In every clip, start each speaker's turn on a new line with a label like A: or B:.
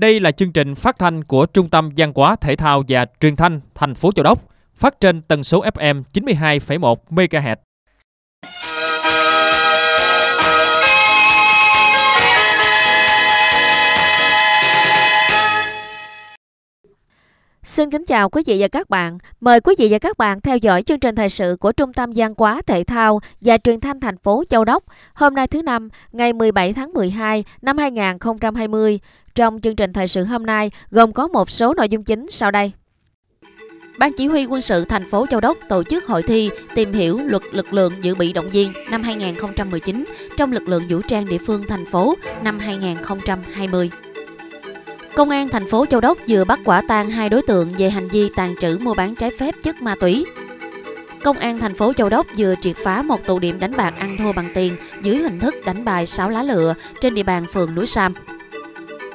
A: Đây là chương trình phát thanh của Trung tâm Giang hóa Thể thao và Truyền thanh thành phố Châu Đốc, phát trên tần số FM 92,1 MHz. Xin kính chào quý vị và các bạn. Mời quý vị và các bạn theo dõi chương trình thời sự của Trung tâm Văn quá Thể thao và Truyền thanh thành phố Châu Đốc hôm nay thứ năm ngày 17 tháng 12 năm 2020. Trong chương trình thời sự hôm nay gồm có một số nội dung chính sau đây.
B: Ban Chỉ huy quân sự thành phố Châu Đốc tổ chức hội thi tìm hiểu luật lực lượng dự bị động viên năm 2019 trong lực lượng vũ trang địa phương thành phố năm 2020. Công an thành phố Châu Đốc vừa bắt quả tang hai đối tượng về hành vi tàn trữ mua bán trái phép chất ma túy. Công an thành phố Châu Đốc vừa triệt phá một tụ điểm đánh bạc ăn thua bằng tiền dưới hình thức đánh bài sáu lá lựa trên địa bàn phường Núi Sam.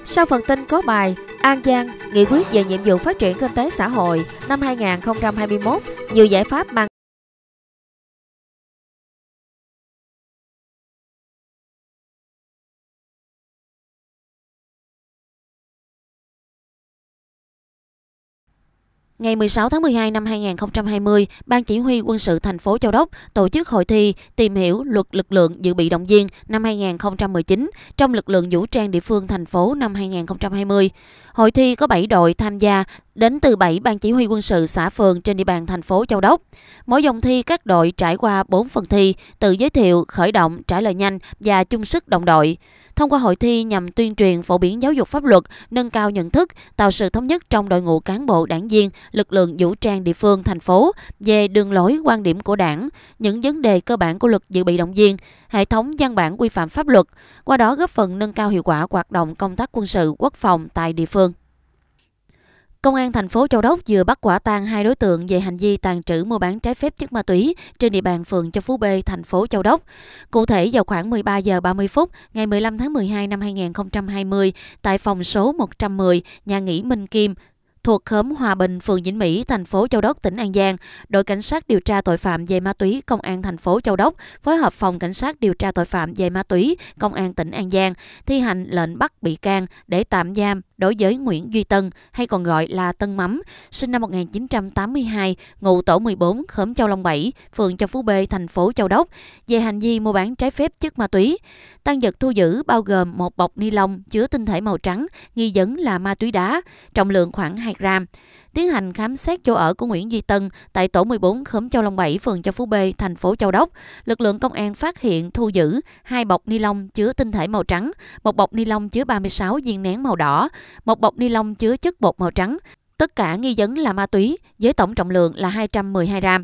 A: Sau phần tin có bài An Giang, nghị quyết về nhiệm vụ phát triển kinh tế xã hội năm
C: 2021, nhiều giải pháp mang Ngày 16 tháng
B: 12 năm 2020, Ban Chỉ huy Quân sự thành phố Châu Đốc tổ chức hội thi Tìm hiểu luật lực lượng dự bị động viên năm 2019 trong lực lượng vũ trang địa phương thành phố năm 2020. Hội thi có 7 đội tham gia đến từ 7 ban chỉ huy quân sự xã phường trên địa bàn thành phố Châu Đốc. Mỗi vòng thi các đội trải qua 4 phần thi, tự giới thiệu, khởi động, trả lời nhanh và chung sức đồng đội. Thông qua hội thi nhằm tuyên truyền phổ biến giáo dục pháp luật, nâng cao nhận thức, tạo sự thống nhất trong đội ngũ cán bộ đảng viên, lực lượng vũ trang địa phương, thành phố về đường lối quan điểm của đảng, những vấn đề cơ bản của luật dự bị động viên, hệ thống văn bản quy phạm pháp luật, qua đó góp phần nâng cao hiệu quả hoạt động công tác quân sự quốc phòng tại địa phương. Công an thành phố Châu Đốc vừa bắt quả tang hai đối tượng về hành vi tàn trữ mua bán trái phép chất ma túy trên địa bàn phường Châu Phú B, thành phố Châu Đốc. Cụ thể vào khoảng 13 giờ 30 phút ngày 15 tháng 12 năm 2020 tại phòng số 110 nhà nghỉ Minh Kim, thuộc khóm Hòa Bình, phường Vĩnh Mỹ, thành phố Châu Đốc, tỉnh An Giang, đội cảnh sát điều tra tội phạm về ma túy công an thành phố Châu Đốc phối hợp phòng cảnh sát điều tra tội phạm về ma túy công an tỉnh An Giang thi hành lệnh bắt bị can để tạm giam đối với Nguyễn Duy Tân hay còn gọi là Tân Mắm, sinh năm 1982, ngụ tổ 14, khóm Châu Long 7, phường Châu Phú B, thành phố Châu Đốc, về hành vi mua bán trái phép chất ma túy. Tăng vật thu giữ bao gồm một bọc ni lông chứa tinh thể màu trắng, nghi vấn là ma túy đá, trọng lượng khoảng 2 gram tiến hành khám xét chỗ ở của Nguyễn Duy Tân tại tổ 14 khóm Châu Long 7, phường Châu Phú B, thành phố Châu Đốc. Lực lượng công an phát hiện thu giữ hai bọc ni lông chứa tinh thể màu trắng, một bọc ni lông chứa 36 viên nén màu đỏ, một bọc ni lông chứa chất bột màu trắng. Tất cả nghi vấn là ma túy với tổng trọng lượng là 212 gram.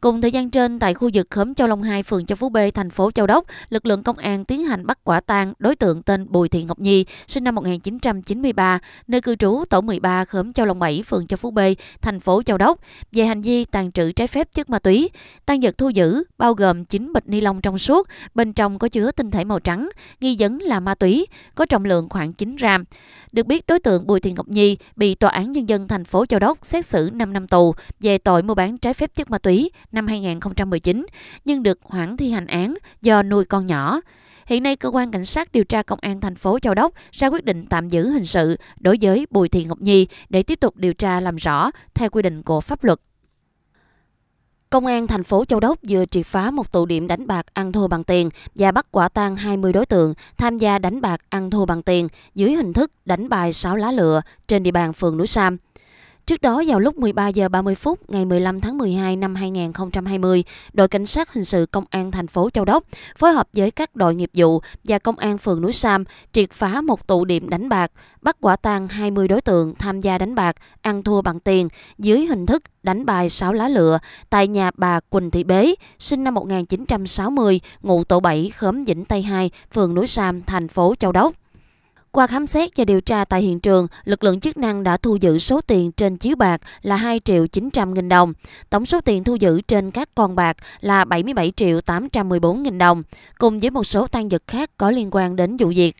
B: Cùng thời gian trên, tại khu vực khóm Châu Long 2, phường Châu Phú B, thành phố Châu Đốc, lực lượng công an tiến hành bắt quả tang đối tượng tên Bùi Thị Ngọc Nhi, sinh năm 1993, nơi cư trú tổ 13 khóm Châu Long 7, phường Châu Phú B, thành phố Châu Đốc, về hành vi tàn trữ trái phép chất ma túy. Tang vật thu giữ bao gồm 9 bịch ni lông trong suốt, bên trong có chứa tinh thể màu trắng, nghi vấn là ma túy, có trọng lượng khoảng 9 gram. Được biết, đối tượng Bùi Thị Ngọc Nhi bị Tòa án Nhân dân thành phố Châu Đốc xét xử 5 năm tù về tội mua bán trái phép chất ma túy năm 2019 nhưng được hoãn thi hành án do nuôi con nhỏ. Hiện nay cơ quan cảnh sát điều tra công an thành phố Châu Đốc ra quyết định tạm giữ hình sự đối với Bùi Thị Ngọc Nhi để tiếp tục điều tra làm rõ theo quy định của pháp luật. Công an thành phố Châu Đốc vừa triệt phá một tụ điểm đánh bạc ăn thua bằng tiền và bắt quả tang 20 đối tượng tham gia đánh bạc ăn thua bằng tiền dưới hình thức đánh bài sáu lá lựa trên địa bàn phường Núi Sam. Trước đó vào lúc 13 giờ 30 phút ngày 15 tháng 12 năm 2020, đội cảnh sát hình sự công an thành phố Châu Đốc phối hợp với các đội nghiệp vụ và công an phường núi Sam triệt phá một tụ điểm đánh bạc, bắt quả tang 20 đối tượng tham gia đánh bạc ăn thua bằng tiền dưới hình thức đánh bài sáu lá lựa tại nhà bà Quỳnh Thị Bế, sinh năm 1960, ngụ tổ 7, khóm Vĩnh Tây 2, phường núi Sam, thành phố Châu Đốc. Qua khám xét và điều tra tại hiện trường, lực lượng chức năng đã thu giữ số tiền trên chiếu bạc là 2 triệu 900 nghìn đồng. Tổng số tiền thu giữ trên các con bạc là 77 triệu 814 nghìn đồng, cùng với một số tăng vật khác có liên quan đến vụ việc.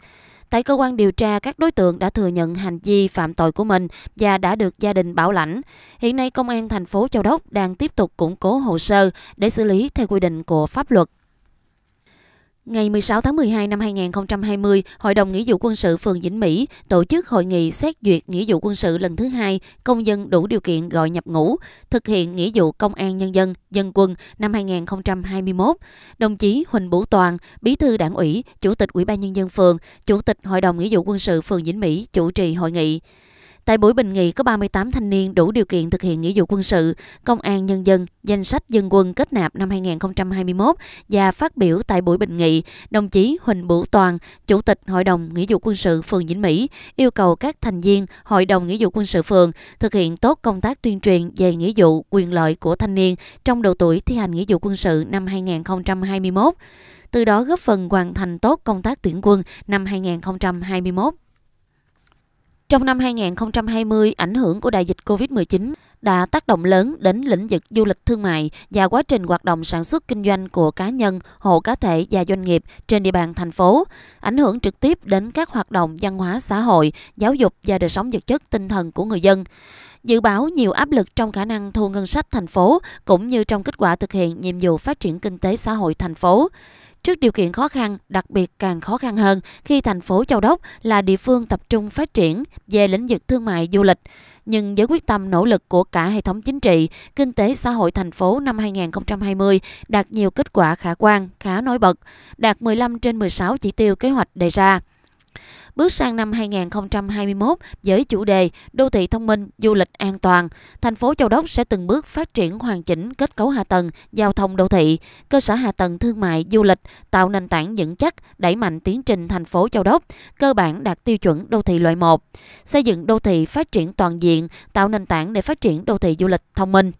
B: Tại cơ quan điều tra, các đối tượng đã thừa nhận hành vi phạm tội của mình và đã được gia đình bảo lãnh. Hiện nay, Công an thành phố Châu Đốc đang tiếp tục củng cố hồ sơ để xử lý theo quy định của pháp luật. Ngày 16 tháng 12 năm 2020, Hội đồng Nghĩa vụ quân sự phường Vĩnh Mỹ tổ chức hội nghị xét duyệt nghĩa vụ quân sự lần thứ hai công dân đủ điều kiện gọi nhập ngũ, thực hiện nghĩa vụ công an nhân dân, dân quân năm 2021. Đồng chí Huỳnh Bủ Toàn, Bí thư Đảng ủy, Chủ tịch Ủy ban nhân dân phường, Chủ tịch Hội đồng Nghĩa vụ quân sự phường Vĩnh Mỹ chủ trì hội nghị. Tại buổi bình nghị có 38 thanh niên đủ điều kiện thực hiện nghĩa vụ quân sự, công an nhân dân, danh sách dân quân kết nạp năm 2021 và phát biểu tại buổi bình nghị, đồng chí Huỳnh Bửu Toàn, Chủ tịch Hội đồng Nghĩa vụ quân sự phường Vĩnh Mỹ, yêu cầu các thành viên Hội đồng Nghĩa vụ quân sự phường thực hiện tốt công tác tuyên truyền về nghĩa vụ, quyền lợi của thanh niên trong độ tuổi thi hành nghĩa vụ quân sự năm 2021 từ đó góp phần hoàn thành tốt công tác tuyển quân năm 2021. Trong năm 2020, ảnh hưởng của đại dịch COVID-19 đã tác động lớn đến lĩnh vực du lịch thương mại và quá trình hoạt động sản xuất kinh doanh của cá nhân, hộ cá thể và doanh nghiệp trên địa bàn thành phố, ảnh hưởng trực tiếp đến các hoạt động văn hóa xã hội, giáo dục và đời sống vật chất tinh thần của người dân. Dự báo nhiều áp lực trong khả năng thu ngân sách thành phố cũng như trong kết quả thực hiện nhiệm vụ phát triển kinh tế xã hội thành phố. Trước điều kiện khó khăn, đặc biệt càng khó khăn hơn khi thành phố Châu Đốc là địa phương tập trung phát triển về lĩnh vực thương mại du lịch. Nhưng với quyết tâm nỗ lực của cả hệ thống chính trị, kinh tế xã hội thành phố năm 2020 đạt nhiều kết quả khả quan, khá nổi bật, đạt 15 trên 16 chỉ tiêu kế hoạch đề ra. Bước sang năm 2021 với chủ đề Đô thị thông minh, du lịch an toàn, thành phố Châu Đốc sẽ từng bước phát triển hoàn chỉnh kết cấu hạ tầng, giao thông đô thị, cơ sở hạ tầng thương mại, du lịch, tạo nền tảng vững chắc, đẩy mạnh tiến trình thành phố Châu Đốc, cơ bản đạt tiêu chuẩn đô thị loại 1, xây dựng đô thị phát triển toàn diện, tạo nền tảng để phát triển đô thị du lịch thông minh.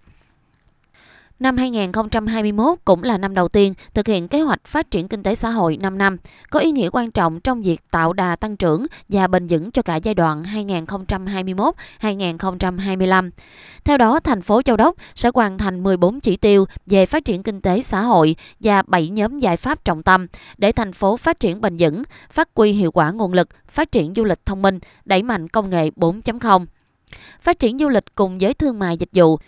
B: Năm 2021 cũng là năm đầu tiên thực hiện kế hoạch phát triển kinh tế xã hội 5 năm, có ý nghĩa quan trọng trong việc tạo đà tăng trưởng và bền vững cho cả giai đoạn 2021-2025. Theo đó, thành phố Châu Đốc sẽ hoàn thành 14 chỉ tiêu về phát triển kinh tế xã hội và 7 nhóm giải pháp trọng tâm để thành phố phát triển bền vững, phát huy hiệu quả nguồn lực, phát triển du lịch thông minh, đẩy mạnh công nghệ 4.0 phát triển du lịch cùng với thương mại dịch vụ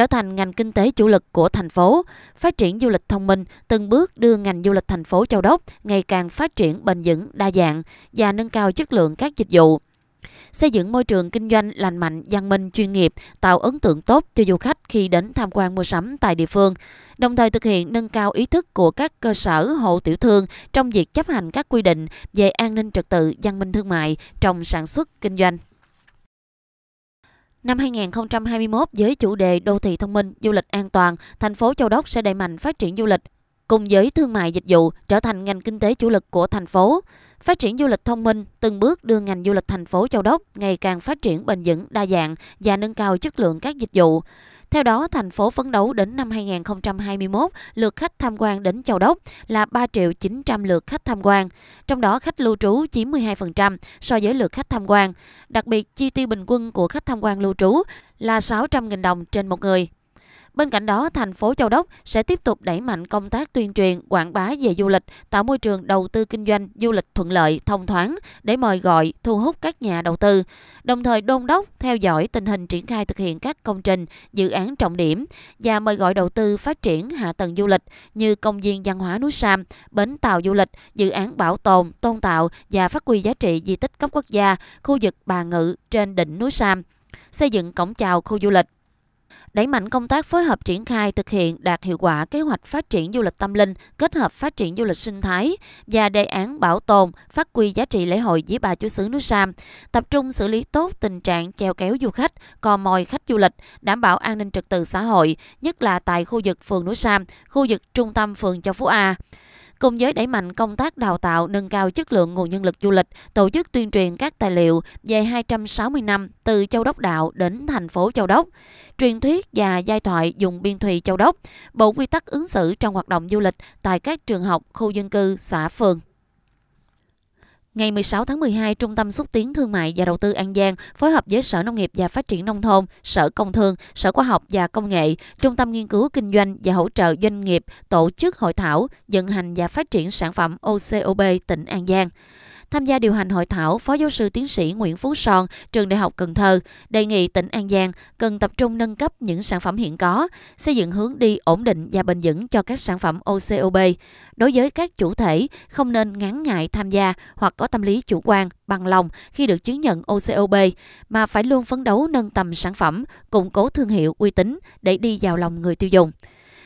B: trở thành ngành kinh tế chủ lực của thành phố, phát triển du lịch thông minh, từng bước đưa ngành du lịch thành phố Châu Đốc ngày càng phát triển bền vững, đa dạng và nâng cao chất lượng các dịch vụ xây dựng môi trường kinh doanh lành mạnh, văn minh, chuyên nghiệp, tạo ấn tượng tốt cho du khách khi đến tham quan mua sắm tại địa phương, đồng thời thực hiện nâng cao ý thức của các cơ sở hộ tiểu thương trong việc chấp hành các quy định về an ninh trật tự, văn minh thương mại trong sản xuất kinh doanh. Năm 2021 với chủ đề đô thị thông minh, du lịch an toàn, thành phố Châu Đốc sẽ đẩy mạnh phát triển du lịch cùng với thương mại dịch vụ trở thành ngành kinh tế chủ lực của thành phố. Phát triển du lịch thông minh từng bước đưa ngành du lịch thành phố Châu Đốc ngày càng phát triển bền vững, đa dạng và nâng cao chất lượng các dịch vụ. Theo đó, thành phố phấn đấu đến năm 2021, lượt khách tham quan đến Châu Đốc là 3 triệu 900 lượt khách tham quan, trong đó khách lưu trú chiếm 12% so với lượt khách tham quan. Đặc biệt, chi tiêu bình quân của khách tham quan lưu trú là 600.000 đồng trên một người. Bên cạnh đó, thành phố Châu Đốc sẽ tiếp tục đẩy mạnh công tác tuyên truyền, quảng bá về du lịch, tạo môi trường đầu tư kinh doanh du lịch thuận lợi, thông thoáng để mời gọi, thu hút các nhà đầu tư. Đồng thời đôn đốc theo dõi tình hình triển khai thực hiện các công trình, dự án trọng điểm và mời gọi đầu tư phát triển hạ tầng du lịch như công viên văn hóa núi Sam, bến tàu du lịch, dự án bảo tồn, tôn tạo và phát huy giá trị di tích cấp quốc gia, khu vực Bà Ngự trên đỉnh núi Sam xây dựng cổng chào khu du lịch đẩy mạnh công tác phối hợp triển khai thực hiện đạt hiệu quả kế hoạch phát triển du lịch tâm linh kết hợp phát triển du lịch sinh thái và đề án bảo tồn phát huy giá trị lễ hội với bà chúa xứ núi Sam, tập trung xử lý tốt tình trạng treo kéo du khách, cò mồi khách du lịch, đảm bảo an ninh trật tự xã hội, nhất là tại khu vực phường núi Sam, khu vực trung tâm phường Châu Phú A cùng với đẩy mạnh công tác đào tạo nâng cao chất lượng nguồn nhân lực du lịch, tổ chức tuyên truyền các tài liệu về 260 năm từ Châu Đốc Đạo đến thành phố Châu Đốc, truyền thuyết và giai thoại dùng biên thùy Châu Đốc, bộ quy tắc ứng xử trong hoạt động du lịch tại các trường học, khu dân cư, xã phường. Ngày 16 tháng 12, Trung tâm xúc tiến thương mại và đầu tư An Giang phối hợp với Sở Nông nghiệp và Phát triển nông thôn, Sở Công thương, Sở Khoa học và Công nghệ, Trung tâm nghiên cứu kinh doanh và hỗ trợ doanh nghiệp tổ chức hội thảo vận hành và phát triển sản phẩm OCOB tỉnh An Giang. Tham gia điều hành hội thảo, Phó giáo sư tiến sĩ Nguyễn Phú Son, Trường Đại học Cần Thơ, đề nghị tỉnh An Giang cần tập trung nâng cấp những sản phẩm hiện có, xây dựng hướng đi ổn định và bền vững cho các sản phẩm OCOB. Đối với các chủ thể, không nên ngán ngại tham gia hoặc có tâm lý chủ quan, bằng lòng khi được chứng nhận OCOB, mà phải luôn phấn đấu nâng tầm sản phẩm, củng cố thương hiệu uy tín để đi vào lòng người tiêu dùng.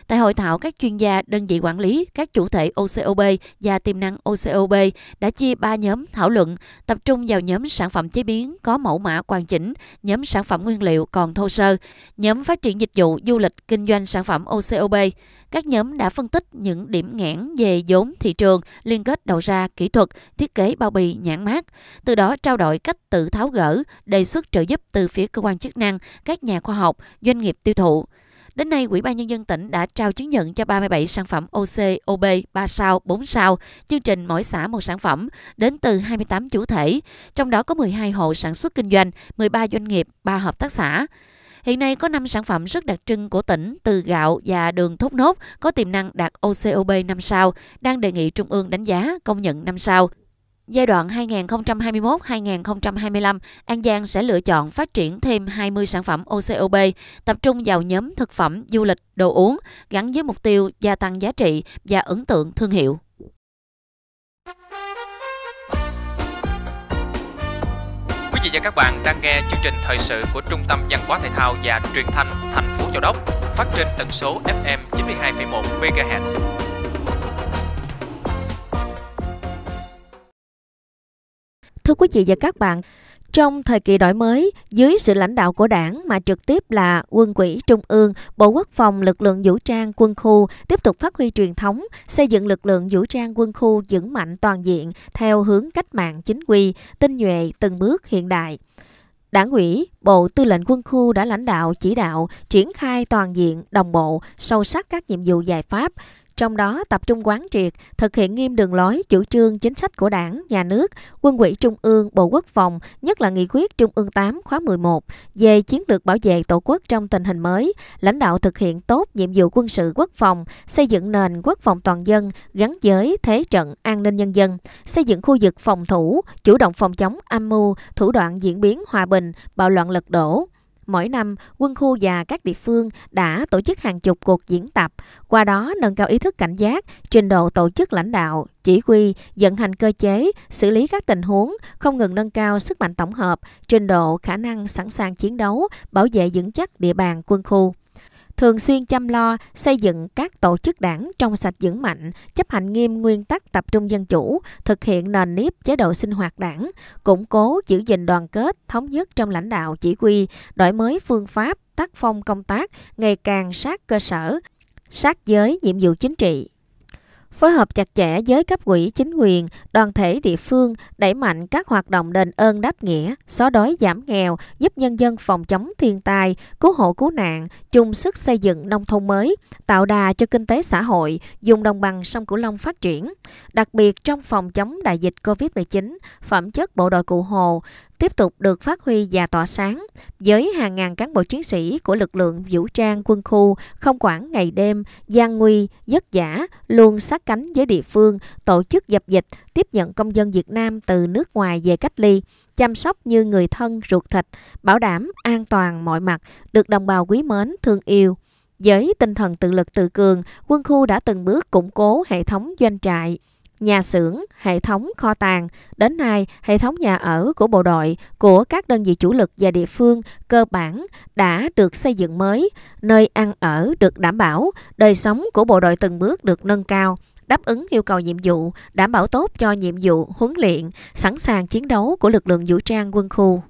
B: Tại hội thảo, các chuyên gia, đơn vị quản lý, các chủ thể OCOB và tiềm năng OCOB đã chia 3 nhóm thảo luận, tập trung vào nhóm sản phẩm chế biến có mẫu mã hoàn chỉnh, nhóm sản phẩm nguyên liệu còn thô sơ, nhóm phát triển dịch vụ du lịch kinh doanh sản phẩm OCOB. Các nhóm đã phân tích những điểm nghẽn về vốn thị trường, liên kết đầu ra, kỹ thuật, thiết kế bao bì, nhãn mát. Từ đó trao đổi cách tự tháo gỡ, đề xuất trợ giúp từ phía cơ quan chức năng, các nhà khoa học, doanh nghiệp tiêu thụ. Đến nay, Ủy ban Nhân dân tỉnh đã trao chứng nhận cho 37 sản phẩm OC, OB, 3 sao, 4 sao, chương trình mỗi xã một sản phẩm, đến từ 28 chủ thể, trong đó có 12 hộ sản xuất kinh doanh, 13 doanh nghiệp, 3 hợp tác xã. Hiện nay có 5 sản phẩm rất đặc trưng của tỉnh từ gạo và đường thốt nốt có tiềm năng đạt OCOB 5 sao, đang đề nghị Trung ương đánh giá công nhận 5 sao. Giai đoạn 2021-2025, An Giang sẽ lựa chọn phát triển thêm 20 sản phẩm OCOB, tập trung vào nhóm thực phẩm, du lịch, đồ uống, gắn với mục tiêu gia tăng giá trị và ấn tượng thương hiệu.
A: Quý vị và các bạn đang nghe chương trình thời sự của Trung tâm Văn hóa Thể thao và Truyền thanh thành phố Châu Đốc,
C: phát trên tần số FM 92,1 MHz.
A: Thưa quý vị và các bạn, trong thời kỳ đổi mới, dưới sự lãnh đạo của đảng mà trực tiếp là quân quỹ trung ương, Bộ Quốc phòng lực lượng vũ trang quân khu tiếp tục phát huy truyền thống, xây dựng lực lượng vũ trang quân khu vững mạnh toàn diện theo hướng cách mạng chính quy, tinh nhuệ từng bước hiện đại. Đảng ủy, Bộ Tư lệnh Quân khu đã lãnh đạo chỉ đạo triển khai toàn diện, đồng bộ, sâu sắc các nhiệm vụ giải pháp, trong đó tập trung quán triệt, thực hiện nghiêm đường lối, chủ trương, chính sách của Đảng, Nhà nước, Quân ủy Trung ương, Bộ Quốc phòng, nhất là nghị quyết Trung ương 8 khóa 11 về chiến lược bảo vệ Tổ quốc trong tình hình mới, lãnh đạo thực hiện tốt nhiệm vụ quân sự quốc phòng, xây dựng nền quốc phòng toàn dân gắn với thế trận an ninh nhân dân, xây dựng khu vực phòng thủ, chủ động phòng chống âm mưu, thủ đoạn diễn biến hòa bình, bạo loạn lật đổ, Mỗi năm, quân khu và các địa phương đã tổ chức hàng chục cuộc diễn tập, qua đó nâng cao ý thức cảnh giác, trình độ tổ chức lãnh đạo, chỉ huy, vận hành cơ chế, xử lý các tình huống, không ngừng nâng cao sức mạnh tổng hợp, trình độ khả năng sẵn sàng chiến đấu, bảo vệ vững chắc địa bàn quân khu thường xuyên chăm lo xây dựng các tổ chức đảng trong sạch vững mạnh, chấp hành nghiêm nguyên tắc tập trung dân chủ, thực hiện nền nếp chế độ sinh hoạt đảng, củng cố giữ gìn đoàn kết, thống nhất trong lãnh đạo chỉ huy, đổi mới phương pháp, tác phong công tác ngày càng sát cơ sở, sát giới nhiệm vụ chính trị phối hợp chặt chẽ với cấp quỹ chính quyền, đoàn thể địa phương đẩy mạnh các hoạt động đền ơn đáp nghĩa, xóa đói giảm nghèo, giúp nhân dân phòng chống thiên tai, cứu hộ cứu nạn, chung sức xây dựng nông thôn mới, tạo đà cho kinh tế xã hội, dùng đồng bằng sông Cửu Long phát triển. Đặc biệt trong phòng chống đại dịch COVID-19, phẩm chất bộ đội Cụ Hồ tiếp tục được phát huy và tỏa sáng với hàng ngàn cán bộ chiến sĩ của lực lượng vũ trang quân khu không quản ngày đêm, gian nguy, vất vả luôn sát cánh với địa phương, tổ chức dập dịch, tiếp nhận công dân Việt Nam từ nước ngoài về cách ly, chăm sóc như người thân ruột thịt, bảo đảm an toàn mọi mặt, được đồng bào quý mến, thương yêu. Với tinh thần tự lực tự cường, quân khu đã từng bước củng cố hệ thống doanh trại, nhà xưởng, hệ thống kho tàng. Đến nay, hệ thống nhà ở của bộ đội, của các đơn vị chủ lực và địa phương cơ bản đã được xây dựng mới, nơi ăn ở được đảm bảo, đời sống của bộ đội từng bước được nâng cao đáp ứng yêu cầu nhiệm vụ, đảm bảo tốt cho nhiệm vụ huấn luyện, sẵn sàng chiến đấu của lực lượng vũ trang quân khu.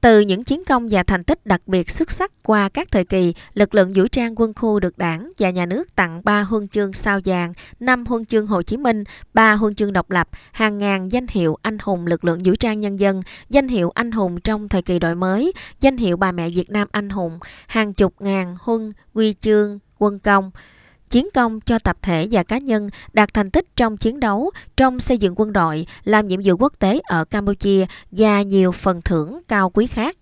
A: Từ những chiến công và thành tích đặc biệt xuất sắc qua các thời kỳ, lực lượng vũ trang quân khu được đảng và nhà nước tặng 3 huân chương sao vàng, 5 huân chương Hồ Chí Minh, 3 huân chương độc lập, hàng ngàn danh hiệu anh hùng lực lượng vũ trang nhân dân, danh hiệu anh hùng trong thời kỳ đổi mới, danh hiệu bà mẹ Việt Nam anh hùng, hàng chục ngàn huân, huy chương, quân công chiến công cho tập thể và cá nhân đạt thành tích trong chiến đấu, trong xây dựng quân đội, làm nhiệm vụ quốc tế ở Campuchia và nhiều phần thưởng cao quý khác.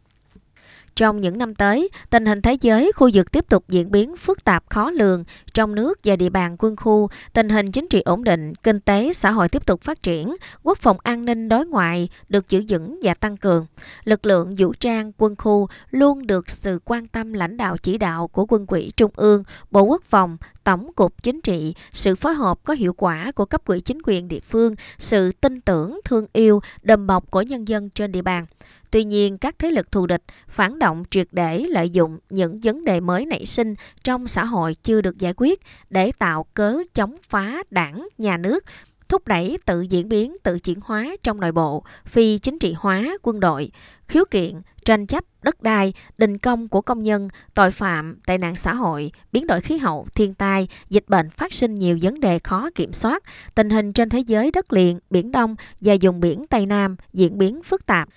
A: Trong những năm tới, tình hình thế giới, khu vực tiếp tục diễn biến phức tạp khó lường. Trong nước và địa bàn quân khu, tình hình chính trị ổn định, kinh tế, xã hội tiếp tục phát triển, quốc phòng an ninh đối ngoại được giữ vững và tăng cường. Lực lượng vũ trang quân khu luôn được sự quan tâm lãnh đạo chỉ đạo của quân quỹ Trung ương, Bộ Quốc phòng, Tổng cục Chính trị, sự phối hợp có hiệu quả của cấp quỹ chính quyền địa phương, sự tin tưởng, thương yêu, đầm bọc của nhân dân trên địa bàn. Tuy nhiên, các thế lực thù địch phản động triệt để lợi dụng những vấn đề mới nảy sinh trong xã hội chưa được giải quyết để tạo cớ chống phá đảng, nhà nước, thúc đẩy tự diễn biến, tự chuyển hóa trong nội bộ, phi chính trị hóa quân đội, khiếu kiện, tranh chấp đất đai, đình công của công nhân, tội phạm, tệ nạn xã hội, biến đổi khí hậu, thiên tai, dịch bệnh phát sinh nhiều vấn đề khó kiểm soát, tình hình trên thế giới đất liền, biển Đông và vùng biển Tây Nam diễn biến phức tạp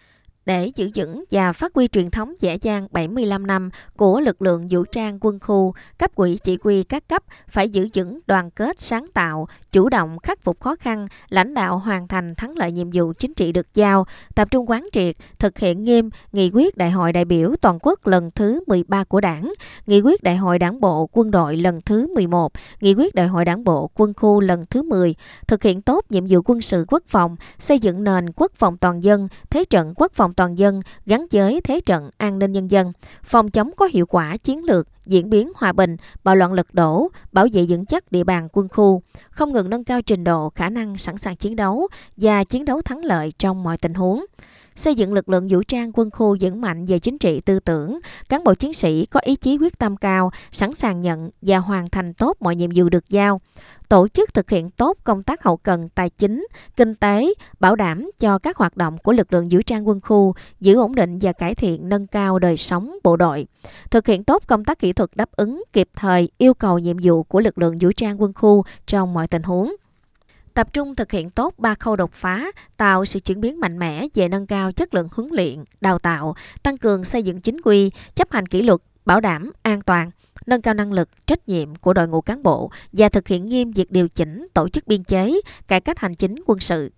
A: để giữ vững và phát huy truyền thống dễ dàng 75 năm của lực lượng vũ trang quân khu, cấp ủy chỉ huy các cấp phải giữ vững đoàn kết sáng tạo, chủ động khắc phục khó khăn, lãnh đạo hoàn thành thắng lợi nhiệm vụ chính trị được giao, tập trung quán triệt, thực hiện nghiêm nghị quyết đại hội đại biểu toàn quốc lần thứ 13 của Đảng, nghị quyết đại hội đảng bộ quân đội lần thứ 11, nghị quyết đại hội đảng bộ quân khu lần thứ 10, thực hiện tốt nhiệm vụ quân sự quốc phòng, xây dựng nền quốc phòng toàn dân, thế trận quốc phòng toàn dân gắn với thế trận an ninh nhân dân, phòng chống có hiệu quả chiến lược, diễn biến hòa bình, bạo loạn lật đổ, bảo vệ vững chắc địa bàn quân khu, không ngừng nâng cao trình độ khả năng sẵn sàng chiến đấu và chiến đấu thắng lợi trong mọi tình huống xây dựng lực lượng vũ trang quân khu vững mạnh về chính trị tư tưởng, cán bộ chiến sĩ có ý chí quyết tâm cao, sẵn sàng nhận và hoàn thành tốt mọi nhiệm vụ được giao, tổ chức thực hiện tốt công tác hậu cần tài chính, kinh tế, bảo đảm cho các hoạt động của lực lượng vũ trang quân khu, giữ ổn định và cải thiện nâng cao đời sống bộ đội, thực hiện tốt công tác kỹ thuật đáp ứng kịp thời yêu cầu nhiệm vụ của lực lượng vũ trang quân khu trong mọi tình huống tập trung thực hiện tốt ba khâu đột phá, tạo sự chuyển biến mạnh mẽ về nâng cao chất lượng huấn luyện, đào tạo, tăng cường xây dựng chính quy, chấp hành kỷ luật, bảo đảm an toàn, nâng cao năng lực, trách nhiệm của đội ngũ cán bộ và thực hiện nghiêm việc điều chỉnh tổ chức biên chế, cải cách hành chính quân sự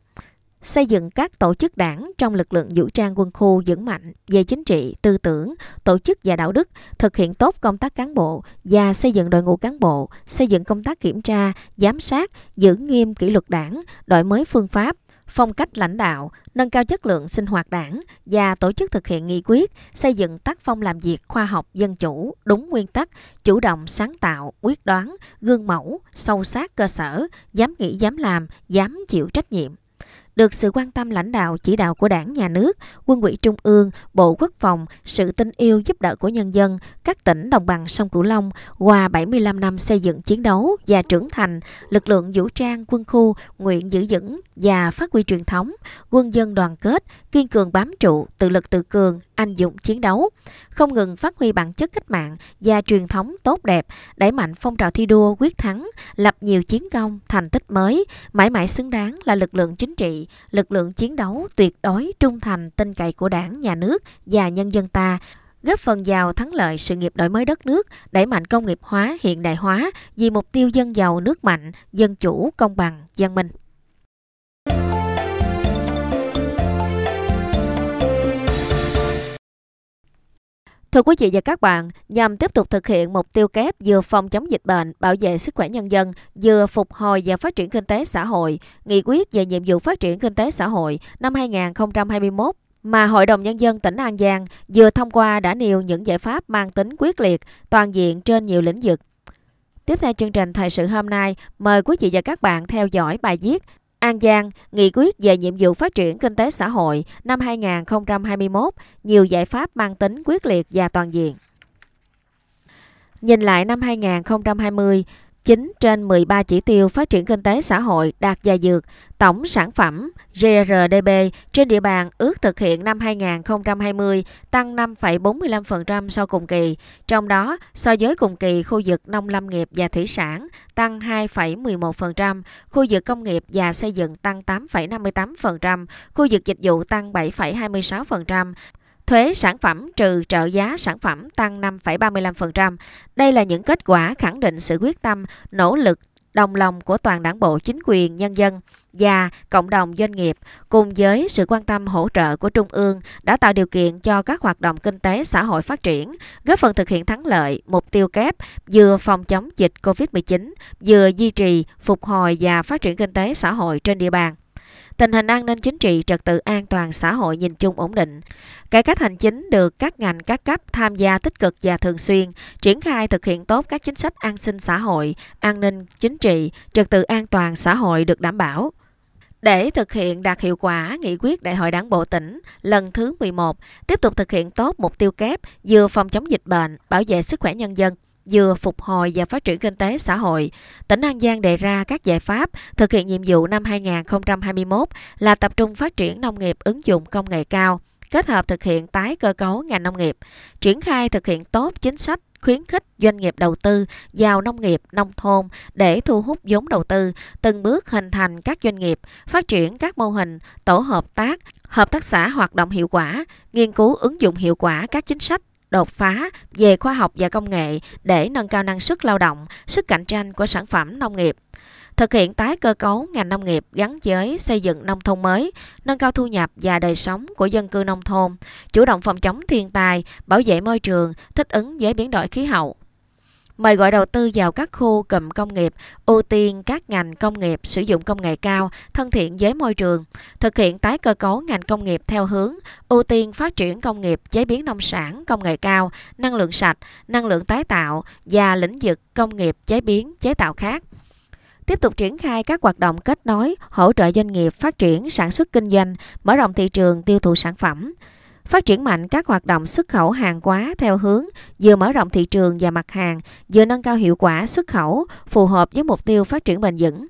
A: xây dựng các tổ chức đảng trong lực lượng vũ trang quân khu vững mạnh về chính trị, tư tưởng, tổ chức và đạo đức, thực hiện tốt công tác cán bộ và xây dựng đội ngũ cán bộ, xây dựng công tác kiểm tra, giám sát, giữ nghiêm kỷ luật đảng, đổi mới phương pháp, phong cách lãnh đạo, nâng cao chất lượng sinh hoạt đảng và tổ chức thực hiện nghị quyết, xây dựng tác phong làm việc khoa học dân chủ, đúng nguyên tắc, chủ động sáng tạo, quyết đoán, gương mẫu, sâu sát cơ sở, dám nghĩ dám làm, dám chịu trách nhiệm được sự quan tâm lãnh đạo chỉ đạo của đảng, nhà nước, quân ủy trung ương, bộ quốc phòng, sự tin yêu giúp đỡ của nhân dân, các tỉnh đồng bằng sông Cửu Long qua 75 năm xây dựng chiến đấu và trưởng thành, lực lượng vũ trang quân khu nguyện giữ vững và phát huy truyền thống, quân dân đoàn kết, kiên cường bám trụ, tự lực tự cường, anh dũng chiến đấu, không ngừng phát huy bản chất cách mạng và truyền thống tốt đẹp, đẩy mạnh phong trào thi đua quyết thắng, lập nhiều chiến công, thành tích mới, mãi mãi xứng đáng là lực lượng chính trị lực lượng chiến đấu tuyệt đối trung thành tin cậy của đảng, nhà nước và nhân dân ta góp phần vào thắng lợi sự nghiệp đổi mới đất nước, đẩy mạnh công nghiệp hóa, hiện đại hóa vì mục tiêu dân giàu nước mạnh, dân chủ, công bằng, dân minh. Thưa quý vị và các bạn, nhằm tiếp tục thực hiện mục tiêu kép vừa phòng chống dịch bệnh, bảo vệ sức khỏe nhân dân, vừa phục hồi và phát triển kinh tế xã hội, nghị quyết về nhiệm vụ phát triển kinh tế xã hội năm 2021 mà Hội đồng Nhân dân tỉnh An Giang vừa thông qua đã nêu những giải pháp mang tính quyết liệt, toàn diện trên nhiều lĩnh vực. Tiếp theo chương trình Thời sự hôm nay, mời quý vị và các bạn theo dõi bài viết An Giang, nghị quyết về nhiệm vụ phát triển kinh tế xã hội năm 2021, nhiều giải pháp mang tính quyết liệt và toàn diện. Nhìn lại năm 2020, 9 trên 13 chỉ tiêu phát triển kinh tế xã hội đạt và dược, tổng sản phẩm GRDP trên địa bàn ước thực hiện năm 2020 tăng 5,45% so cùng kỳ, trong đó so với cùng kỳ khu vực nông lâm nghiệp và thủy sản tăng 2,11%, khu vực công nghiệp và xây dựng tăng 8,58%, khu vực dịch vụ tăng 7,26%, thuế sản phẩm trừ trợ giá sản phẩm tăng 5,35%. Đây là những kết quả khẳng định sự quyết tâm, nỗ lực đồng lòng của toàn đảng bộ chính quyền nhân dân và cộng đồng doanh nghiệp cùng với sự quan tâm hỗ trợ của trung ương đã tạo điều kiện cho các hoạt động kinh tế xã hội phát triển góp phần thực hiện thắng lợi mục tiêu kép vừa phòng chống dịch covid 19 vừa duy trì phục hồi và phát triển kinh tế xã hội trên địa bàn tình hình an ninh chính trị, trật tự an toàn xã hội nhìn chung ổn định. Cải cách hành chính được các ngành các cấp tham gia tích cực và thường xuyên, triển khai thực hiện tốt các chính sách an sinh xã hội, an ninh chính trị, trật tự an toàn xã hội được đảm bảo. Để thực hiện đạt hiệu quả nghị quyết Đại hội Đảng bộ tỉnh lần thứ 11, tiếp tục thực hiện tốt mục tiêu kép vừa phòng chống dịch bệnh, bảo vệ sức khỏe nhân dân, vừa phục hồi và phát triển kinh tế xã hội, tỉnh An Giang đề ra các giải pháp thực hiện nhiệm vụ năm 2021 là tập trung phát triển nông nghiệp ứng dụng công nghệ cao, kết hợp thực hiện tái cơ cấu ngành nông nghiệp, triển khai thực hiện tốt chính sách khuyến khích doanh nghiệp đầu tư vào nông nghiệp, nông thôn để thu hút vốn đầu tư, từng bước hình thành các doanh nghiệp, phát triển các mô hình, tổ hợp tác, hợp tác xã hoạt động hiệu quả, nghiên cứu ứng dụng hiệu quả các chính sách đột phá về khoa học và công nghệ để nâng cao năng suất lao động, sức cạnh tranh của sản phẩm nông nghiệp. Thực hiện tái cơ cấu ngành nông nghiệp gắn với xây dựng nông thôn mới, nâng cao thu nhập và đời sống của dân cư nông thôn, chủ động phòng chống thiên tai, bảo vệ môi trường, thích ứng với biến đổi khí hậu mời gọi đầu tư vào các khu cụm công nghiệp, ưu tiên các ngành công nghiệp sử dụng công nghệ cao, thân thiện với môi trường, thực hiện tái cơ cấu ngành công nghiệp theo hướng ưu tiên phát triển công nghiệp chế biến nông sản công nghệ cao, năng lượng sạch, năng lượng tái tạo và lĩnh vực công nghiệp chế biến, chế tạo khác tiếp tục triển khai các hoạt động kết nối, hỗ trợ doanh nghiệp phát triển sản xuất kinh doanh, mở rộng thị trường tiêu thụ sản phẩm phát triển mạnh các hoạt động xuất khẩu hàng hóa theo hướng vừa mở rộng thị trường và mặt hàng, vừa nâng cao hiệu quả xuất khẩu phù hợp với mục tiêu phát triển bền vững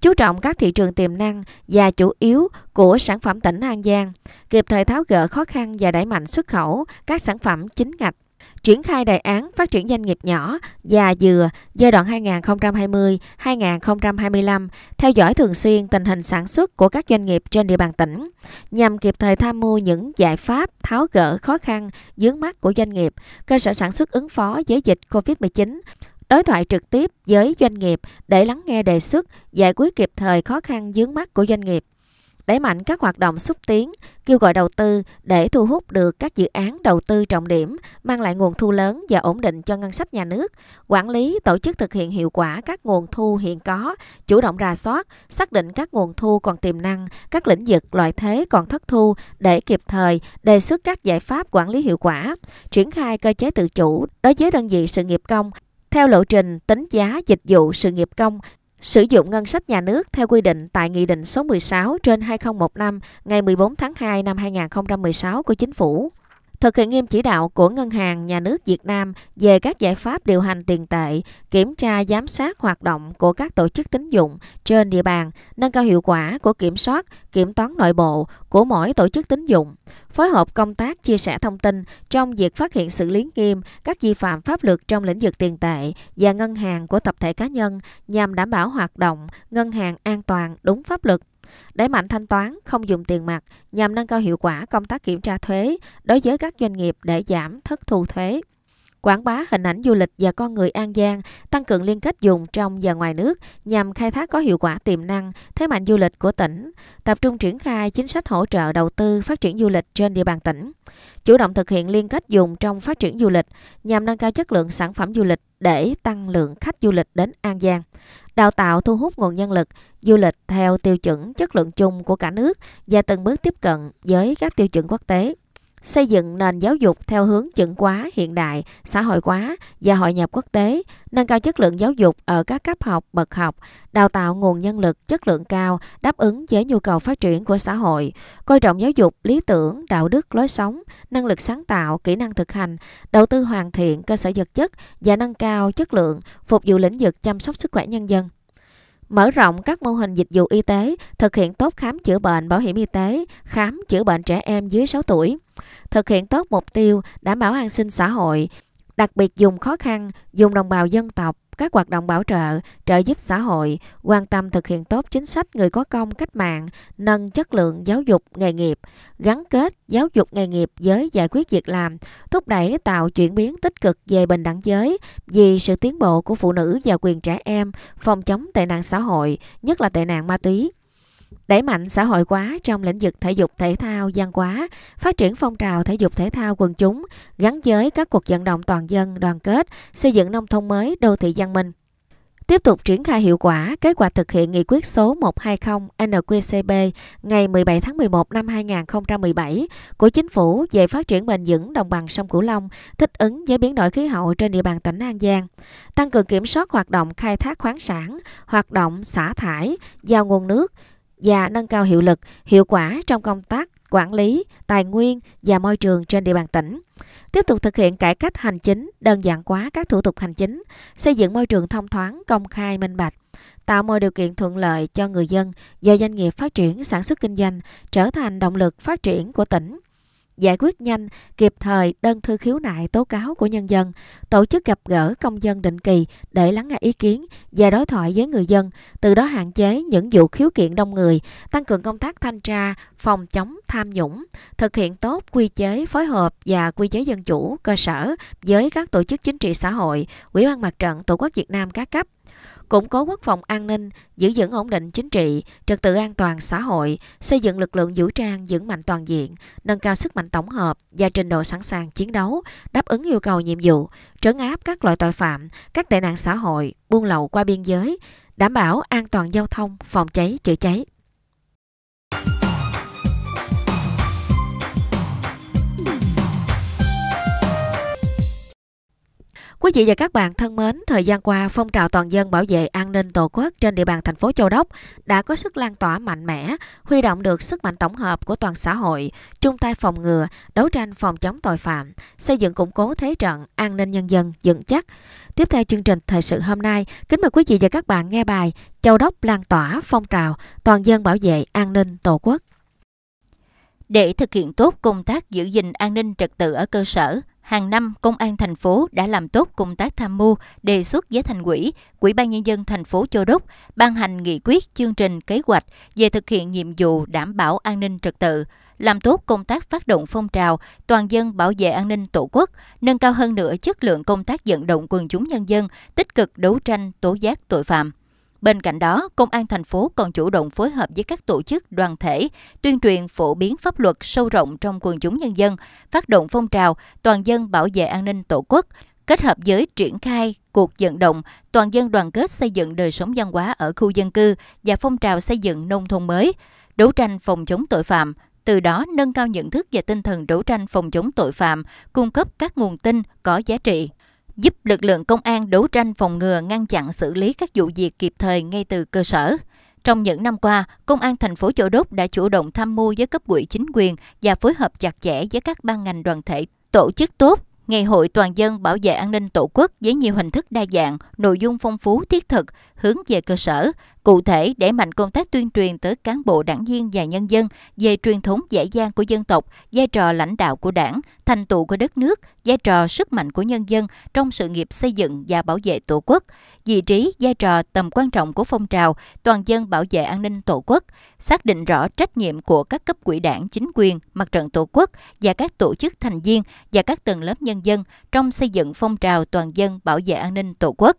A: chú trọng các thị trường tiềm năng và chủ yếu của sản phẩm tỉnh An Giang, kịp thời tháo gỡ khó khăn và đẩy mạnh xuất khẩu các sản phẩm chính ngạch triển khai đề án phát triển doanh nghiệp nhỏ và dừa giai đoạn 2020-2025, theo dõi thường xuyên tình hình sản xuất của các doanh nghiệp trên địa bàn tỉnh, nhằm kịp thời tham mưu những giải pháp tháo gỡ khó khăn dướng mắt của doanh nghiệp, cơ sở sản xuất ứng phó với dịch COVID-19, đối thoại trực tiếp với doanh nghiệp để lắng nghe đề xuất, giải quyết kịp thời khó khăn dướng mắt của doanh nghiệp đẩy mạnh các hoạt động xúc tiến, kêu gọi đầu tư để thu hút được các dự án đầu tư trọng điểm, mang lại nguồn thu lớn và ổn định cho ngân sách nhà nước, quản lý tổ chức thực hiện hiệu quả các nguồn thu hiện có, chủ động rà soát, xác định các nguồn thu còn tiềm năng, các lĩnh vực loại thế còn thất thu để kịp thời đề xuất các giải pháp quản lý hiệu quả, triển khai cơ chế tự chủ đối với đơn vị sự nghiệp công theo lộ trình tính giá dịch vụ sự nghiệp công Sử dụng ngân sách nhà nước theo quy định tại Nghị định số 16 trên 2015 ngày 14 tháng 2 năm 2016 của Chính phủ thực hiện nghiêm chỉ đạo của Ngân hàng Nhà nước Việt Nam về các giải pháp điều hành tiền tệ, kiểm tra giám sát hoạt động của các tổ chức tín dụng trên địa bàn, nâng cao hiệu quả của kiểm soát, kiểm toán nội bộ của mỗi tổ chức tín dụng, phối hợp công tác chia sẻ thông tin trong việc phát hiện xử lý nghiêm các vi phạm pháp luật trong lĩnh vực tiền tệ và ngân hàng của tập thể cá nhân nhằm đảm bảo hoạt động ngân hàng an toàn đúng pháp luật Đẩy mạnh thanh toán, không dùng tiền mặt nhằm nâng cao hiệu quả công tác kiểm tra thuế đối với các doanh nghiệp để giảm thất thu thuế quảng bá hình ảnh du lịch và con người An Giang, tăng cường liên kết dùng trong và ngoài nước nhằm khai thác có hiệu quả tiềm năng, thế mạnh du lịch của tỉnh, tập trung triển khai chính sách hỗ trợ đầu tư phát triển du lịch trên địa bàn tỉnh, chủ động thực hiện liên kết dùng trong phát triển du lịch nhằm nâng cao chất lượng sản phẩm du lịch để tăng lượng khách du lịch đến An Giang, đào tạo thu hút nguồn nhân lực du lịch theo tiêu chuẩn chất lượng chung của cả nước và từng bước tiếp cận với các tiêu chuẩn quốc tế xây dựng nền giáo dục theo hướng chuẩn hóa, hiện đại, xã hội hóa và hội nhập quốc tế, nâng cao chất lượng giáo dục ở các cấp học, bậc học, đào tạo nguồn nhân lực chất lượng cao đáp ứng với nhu cầu phát triển của xã hội, coi trọng giáo dục lý tưởng, đạo đức, lối sống, năng lực sáng tạo, kỹ năng thực hành, đầu tư hoàn thiện cơ sở vật chất và nâng cao chất lượng phục vụ lĩnh vực chăm sóc sức khỏe nhân dân mở rộng các mô hình dịch vụ y tế, thực hiện tốt khám chữa bệnh bảo hiểm y tế, khám chữa bệnh trẻ em dưới 6 tuổi, thực hiện tốt mục tiêu đảm bảo an sinh xã hội, đặc biệt dùng khó khăn, dùng đồng bào dân tộc, các hoạt động bảo trợ, trợ giúp xã hội, quan tâm thực hiện tốt chính sách người có công cách mạng, nâng chất lượng giáo dục nghề nghiệp, gắn kết giáo dục nghề nghiệp với giải quyết việc làm, thúc đẩy tạo chuyển biến tích cực về bình đẳng giới vì sự tiến bộ của phụ nữ và quyền trẻ em, phòng chống tệ nạn xã hội, nhất là tệ nạn ma túy. Đẩy mạnh xã hội hóa trong lĩnh vực thể dục thể thao văn hóa, phát triển phong trào thể dục thể thao quần chúng, gắn với các cuộc vận động toàn dân đoàn kết, xây dựng nông thôn mới, đô thị văn minh. Tiếp tục triển khai hiệu quả kế hoạch thực hiện nghị quyết số 120 NQCB ngày 17 tháng 11 năm 2017 của Chính phủ về phát triển bền vững đồng bằng sông Cửu Long thích ứng với biến đổi khí hậu trên địa bàn tỉnh An Giang, tăng cường kiểm soát hoạt động khai thác khoáng sản, hoạt động xả thải, giao nguồn nước, và nâng cao hiệu lực, hiệu quả trong công tác quản lý, tài nguyên và môi trường trên địa bàn tỉnh. Tiếp tục thực hiện cải cách hành chính, đơn giản hóa các thủ tục hành chính, xây dựng môi trường thông thoáng, công khai, minh bạch, tạo mọi điều kiện thuận lợi cho người dân do doanh nghiệp phát triển sản xuất kinh doanh trở thành động lực phát triển của tỉnh giải quyết nhanh, kịp thời đơn thư khiếu nại tố cáo của nhân dân, tổ chức gặp gỡ công dân định kỳ để lắng nghe ý kiến và đối thoại với người dân, từ đó hạn chế những vụ khiếu kiện đông người, tăng cường công tác thanh tra, phòng chống tham nhũng, thực hiện tốt quy chế phối hợp và quy chế dân chủ cơ sở với các tổ chức chính trị xã hội, Ủy ban Mặt trận Tổ quốc Việt Nam các cấp củng cố quốc phòng an ninh, giữ vững ổn định chính trị, trật tự an toàn xã hội, xây dựng lực lượng vũ trang vững mạnh toàn diện, nâng cao sức mạnh tổng hợp và trình độ sẵn sàng chiến đấu, đáp ứng yêu cầu nhiệm vụ, trấn áp các loại tội phạm, các tệ nạn xã hội, buôn lậu qua biên giới, đảm bảo an toàn giao thông, phòng cháy, chữa cháy, Quý vị và các bạn thân mến, thời gian qua, phong trào toàn dân bảo vệ an ninh Tổ quốc trên địa bàn thành phố Châu Đốc đã có sức lan tỏa mạnh mẽ, huy động được sức mạnh tổng hợp của toàn xã hội, chung tay phòng ngừa, đấu tranh phòng chống tội phạm, xây dựng củng cố thế trận an ninh nhân dân vững chắc. Tiếp theo chương trình thời sự hôm nay, kính mời quý vị và các bạn nghe bài Châu Đốc lan tỏa phong trào toàn
C: dân bảo vệ an ninh Tổ quốc. Để thực hiện tốt công tác giữ gìn an ninh trật tự ở cơ sở, Hàng năm, Công an thành phố đã làm tốt công tác tham mưu, đề xuất với thành ủy, Quỹ ban nhân dân thành phố Châu Đốc ban hành nghị quyết chương trình kế hoạch về thực hiện nhiệm vụ đảm bảo an ninh trật tự, làm tốt công tác phát động phong trào toàn dân bảo vệ an ninh Tổ quốc, nâng cao hơn nữa chất lượng công tác vận động quần chúng nhân dân, tích cực đấu tranh tố giác tội phạm. Bên cạnh đó, Công an thành phố còn chủ động phối hợp với các tổ chức, đoàn thể, tuyên truyền phổ biến pháp luật sâu rộng trong quần chúng nhân dân, phát động phong trào toàn dân bảo vệ an ninh tổ quốc, kết hợp với triển khai cuộc vận động toàn dân đoàn kết xây dựng đời sống văn hóa ở khu dân cư và phong trào xây dựng nông thôn mới, đấu tranh phòng chống tội phạm, từ đó nâng cao nhận thức và tinh thần đấu tranh phòng chống tội phạm, cung cấp các nguồn tin có giá trị giúp lực lượng công an đấu tranh phòng ngừa ngăn chặn xử lý các vụ việc kịp thời ngay từ cơ sở. Trong những năm qua, Công an thành phố Châu Đốc đã chủ động tham mưu với cấp ủy chính quyền và phối hợp chặt chẽ với các ban ngành đoàn thể tổ chức tốt Ngày hội toàn dân bảo vệ an ninh Tổ quốc với nhiều hình thức đa dạng, nội dung phong phú thiết thực, hướng về cơ sở, Cụ thể, để mạnh công tác tuyên truyền tới cán bộ đảng viên và nhân dân về truyền thống dễ dàng của dân tộc, vai trò lãnh đạo của đảng, thành tựu của đất nước, vai trò sức mạnh của nhân dân trong sự nghiệp xây dựng và bảo vệ Tổ quốc, vị trí, vai trò, tầm quan trọng của phong trào toàn dân bảo vệ an ninh Tổ quốc, xác định rõ trách nhiệm của các cấp quỹ đảng, chính quyền, mặt trận Tổ quốc và các tổ chức thành viên và các tầng lớp nhân dân trong xây dựng phong trào toàn dân bảo vệ an ninh Tổ quốc.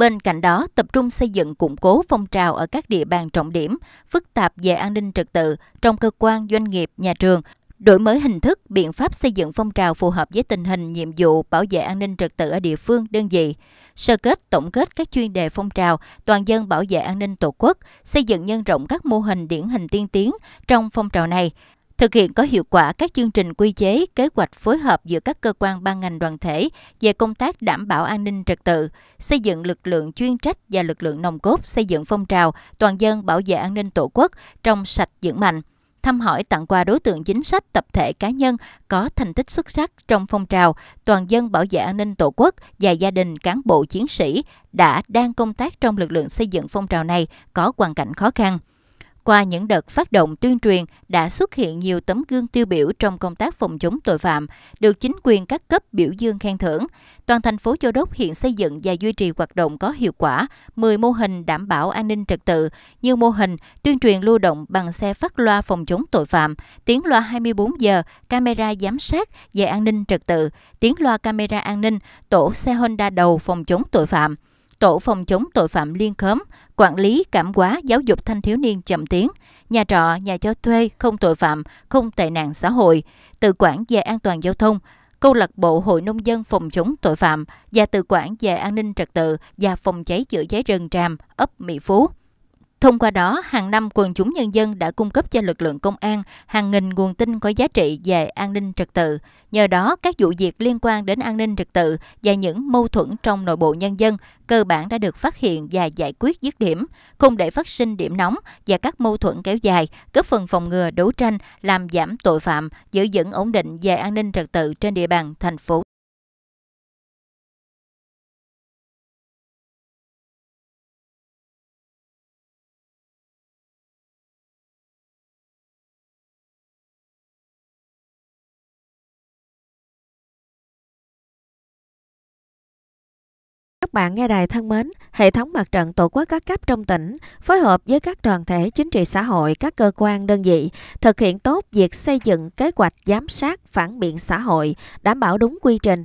C: Bên cạnh đó, tập trung xây dựng củng cố phong trào ở các địa bàn trọng điểm, phức tạp về an ninh trật tự trong cơ quan, doanh nghiệp, nhà trường, đổi mới hình thức, biện pháp xây dựng phong trào phù hợp với tình hình, nhiệm vụ bảo vệ an ninh trật tự ở địa phương, đơn vị, sơ kết, tổng kết các chuyên đề phong trào toàn dân bảo vệ an ninh Tổ quốc, xây dựng nhân rộng các mô hình điển hình tiên tiến trong phong trào này, thực hiện có hiệu quả các chương trình quy chế, kế hoạch phối hợp giữa các cơ quan ban ngành đoàn thể về công tác đảm bảo an ninh trật tự, xây dựng lực lượng chuyên trách và lực lượng nòng cốt xây dựng phong trào toàn dân bảo vệ an ninh tổ quốc trong sạch vững mạnh thăm hỏi tặng quà đối tượng chính sách tập thể cá nhân có thành tích xuất sắc trong phong trào toàn dân bảo vệ an ninh tổ quốc và gia đình cán bộ chiến sĩ đã đang công tác trong lực lượng xây dựng phong trào này có hoàn cảnh khó khăn. Qua những đợt phát động tuyên truyền đã xuất hiện nhiều tấm gương tiêu biểu trong công tác phòng chống tội phạm, được chính quyền các cấp biểu dương khen thưởng. Toàn thành phố Châu Đốc hiện xây dựng và duy trì hoạt động có hiệu quả 10 mô hình đảm bảo an ninh trật tự, như mô hình tuyên truyền lưu động bằng xe phát loa phòng chống tội phạm, tiếng loa 24 giờ, camera giám sát về an ninh trật tự, tiếng loa camera an ninh, tổ xe Honda đầu phòng chống tội phạm tổ phòng chống tội phạm liên khóm, quản lý cảm hóa giáo dục thanh thiếu niên chậm tiến, nhà trọ, nhà cho thuê không tội phạm, không tệ nạn xã hội, tự quản về an toàn giao thông, câu lạc bộ Hội Nông dân phòng chống tội phạm và tự quản về an ninh trật tự và phòng cháy chữa cháy rừng tràm, ấp Mỹ Phú. Thông qua đó, hàng năm quần chúng nhân dân đã cung cấp cho lực lượng công an hàng nghìn nguồn tin có giá trị về an ninh trật tự. Nhờ đó, các vụ việc liên quan đến an ninh trật tự và những mâu thuẫn trong nội bộ nhân dân cơ bản đã được phát hiện và giải quyết dứt điểm, không để phát sinh điểm nóng và các mâu thuẫn kéo dài, góp phần phòng ngừa đấu tranh, làm giảm tội phạm, giữ vững ổn định về an ninh trật tự trên địa bàn thành phố Các bạn nghe đài thân mến, hệ thống mặt trận tổ quốc các cấp trong tỉnh phối hợp với các đoàn thể
A: chính trị xã hội, các cơ quan đơn vị thực hiện tốt việc xây dựng kế hoạch giám sát phản biện xã hội, đảm bảo đúng quy trình,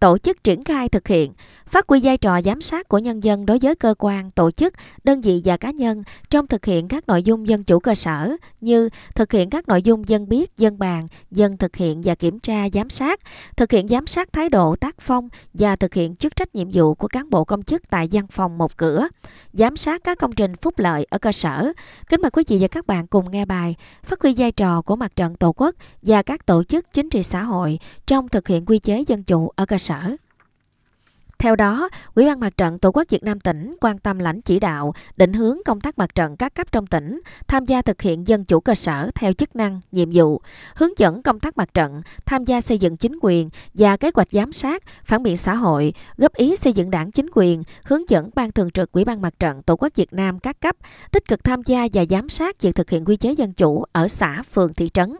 A: tổ chức triển khai thực hiện, phát huy vai trò giám sát của nhân dân đối với cơ quan, tổ chức, đơn vị và cá nhân trong thực hiện các nội dung dân chủ cơ sở như thực hiện các nội dung dân biết, dân bàn, dân thực hiện và kiểm tra giám sát, thực hiện giám sát thái độ tác phong và thực hiện chức trách nhiệm vụ của cán bộ công chức tại văn phòng một cửa, giám sát các công trình phúc lợi ở cơ sở. Kính mời quý vị và các bạn cùng nghe bài Phát huy vai trò của mặt trận Tổ quốc và các tổ chức chính trị xã hội trong thực hiện quy chế dân chủ ở cơ sở sở. Theo đó, Ủy ban Mặt trận Tổ quốc Việt Nam tỉnh quan tâm lãnh chỉ đạo, định hướng công tác mặt trận các cấp trong tỉnh, tham gia thực hiện dân chủ cơ sở theo chức năng, nhiệm vụ, hướng dẫn công tác mặt trận, tham gia xây dựng chính quyền và kế hoạch giám sát, phản biện xã hội, góp ý xây dựng đảng chính quyền, hướng dẫn ban thường trực Ủy ban Mặt trận Tổ quốc Việt Nam các cấp, tích cực tham gia và giám sát việc thực hiện quy chế dân chủ ở xã, phường, thị trấn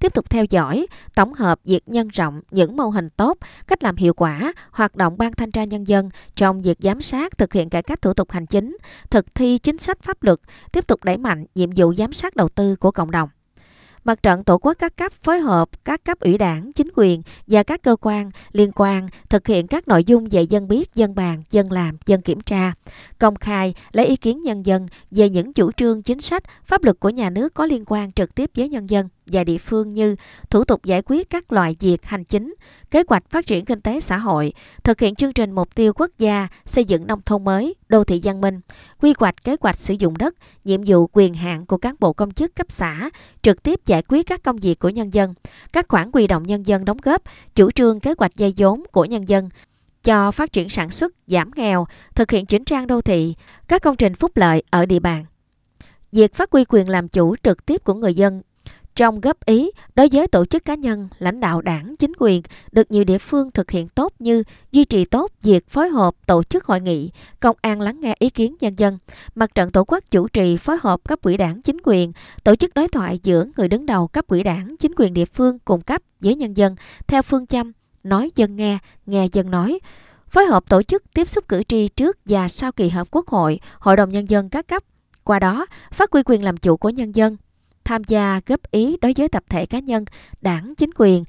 A: tiếp tục theo dõi, tổng hợp việc nhân rộng những mô hình tốt, cách làm hiệu quả, hoạt động ban thanh tra nhân dân trong việc giám sát thực hiện cải cách thủ tục hành chính, thực thi chính sách pháp luật, tiếp tục đẩy mạnh nhiệm vụ giám sát đầu tư của cộng đồng. Mặt trận Tổ quốc các cấp phối hợp các cấp ủy đảng, chính quyền và các cơ quan liên quan thực hiện các nội dung về dân biết, dân bàn, dân làm, dân kiểm tra, công khai lấy ý kiến nhân dân về những chủ trương chính sách, pháp luật của nhà nước có liên quan trực tiếp với nhân dân và địa phương như thủ tục giải quyết các loại việc hành chính, kế hoạch phát triển kinh tế xã hội, thực hiện chương trình mục tiêu quốc gia xây dựng nông thôn mới, đô thị văn minh, quy hoạch kế hoạch sử dụng đất, nhiệm vụ quyền hạn của cán bộ công chức cấp xã, trực tiếp giải quyết các công việc của nhân dân, các khoản quy động nhân dân đóng góp, chủ trương kế hoạch dây vốn của nhân dân, cho phát triển sản xuất, giảm nghèo, thực hiện chỉnh trang đô thị, các công trình phúc lợi ở địa bàn. Việc phát huy quyền làm chủ trực tiếp của người dân trong góp ý đối với tổ chức cá nhân, lãnh đạo đảng, chính quyền được nhiều địa phương thực hiện tốt như duy trì tốt việc phối hợp tổ chức hội nghị, công an lắng nghe ý kiến nhân dân, mặt trận tổ quốc chủ trì phối hợp cấp quỹ đảng, chính quyền, tổ chức đối thoại giữa người đứng đầu cấp quỹ đảng, chính quyền địa phương cùng cấp với nhân dân theo phương châm nói dân nghe, nghe dân nói phối hợp tổ chức tiếp xúc cử tri trước và sau kỳ họp Quốc hội, Hội đồng Nhân dân các cấp. Qua đó, phát huy quyền làm chủ của nhân dân tham gia góp ý đối với tập thể cá nhân, đảng, chính quyền,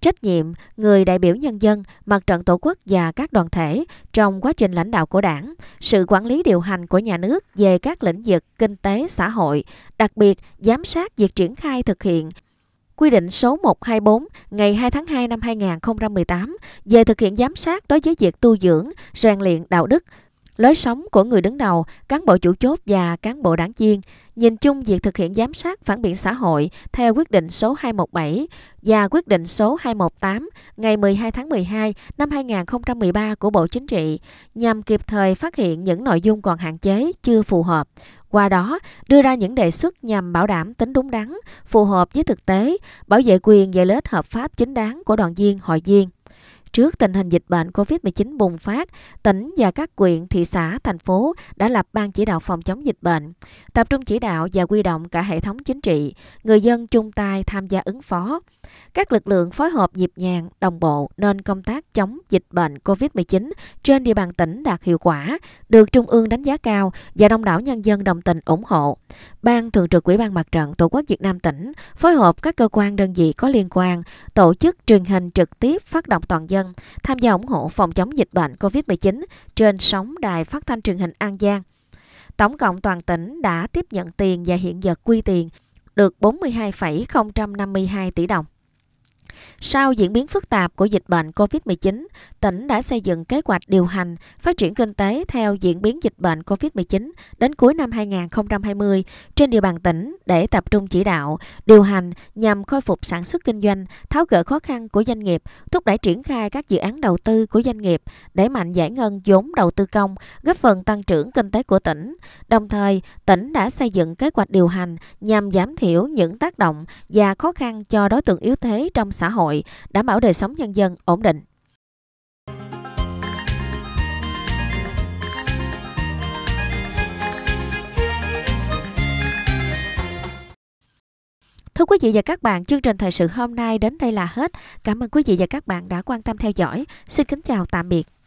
A: trách nhiệm người đại biểu nhân dân, mặt trận tổ quốc và các đoàn thể trong quá trình lãnh đạo của đảng, sự quản lý điều hành của nhà nước về các lĩnh vực kinh tế xã hội, đặc biệt giám sát việc triển khai thực hiện Quy định số 124 ngày 2 tháng 2 năm 2018 về thực hiện giám sát đối với việc tu dưỡng, rèn luyện đạo đức, lối sống của người đứng đầu, cán bộ chủ chốt và cán bộ đảng viên. Nhìn chung việc thực hiện giám sát phản biện xã hội theo quyết định số 217 và quyết định số 218 ngày 12 tháng 12 năm 2013 của Bộ Chính trị nhằm kịp thời phát hiện những nội dung còn hạn chế, chưa phù hợp, qua đó đưa ra những đề xuất nhằm bảo đảm tính đúng đắn, phù hợp với thực tế, bảo vệ quyền và lợi ích hợp pháp chính đáng của đoàn viên, hội viên. Trước tình hình dịch bệnh COVID-19 bùng phát, tỉnh và các quyện, thị xã, thành phố đã lập ban chỉ đạo phòng chống dịch bệnh, tập trung chỉ đạo và quy động cả hệ thống chính trị, người dân chung tay tham gia ứng phó. Các lực lượng phối hợp nhịp nhàng, đồng bộ nên công tác chống dịch bệnh COVID-19 trên địa bàn tỉnh đạt hiệu quả, được Trung ương đánh giá cao và đông đảo nhân dân đồng tình ủng hộ. Ban Thường trực Ủy ban Mặt trận Tổ quốc Việt Nam tỉnh phối hợp các cơ quan đơn vị có liên quan tổ chức truyền hình trực tiếp phát động toàn dân tham gia ủng hộ phòng chống dịch bệnh COVID-19 trên sóng đài phát thanh truyền hình An Giang. Tổng cộng toàn tỉnh đã tiếp nhận tiền và hiện giờ quy tiền được 42,052 tỷ đồng. Sau diễn biến phức tạp của dịch bệnh COVID-19, tỉnh đã xây dựng kế hoạch điều hành phát triển kinh tế theo diễn biến dịch bệnh COVID-19 đến cuối năm 2020 trên địa bàn tỉnh để tập trung chỉ đạo, điều hành nhằm khôi phục sản xuất kinh doanh, tháo gỡ khó khăn của doanh nghiệp, thúc đẩy triển khai các dự án đầu tư của doanh nghiệp, để mạnh giải ngân vốn đầu tư công, góp phần tăng trưởng kinh tế của tỉnh. Đồng thời, tỉnh đã xây dựng kế hoạch điều hành nhằm giảm thiểu những tác động và khó khăn cho đối tượng yếu thế trong xã hội, đảm bảo đời sống nhân dân ổn định. Thưa quý vị và các bạn, chương trình thời sự hôm nay đến đây là hết. Cảm ơn quý vị và các bạn đã quan tâm theo dõi. Xin kính chào tạm biệt.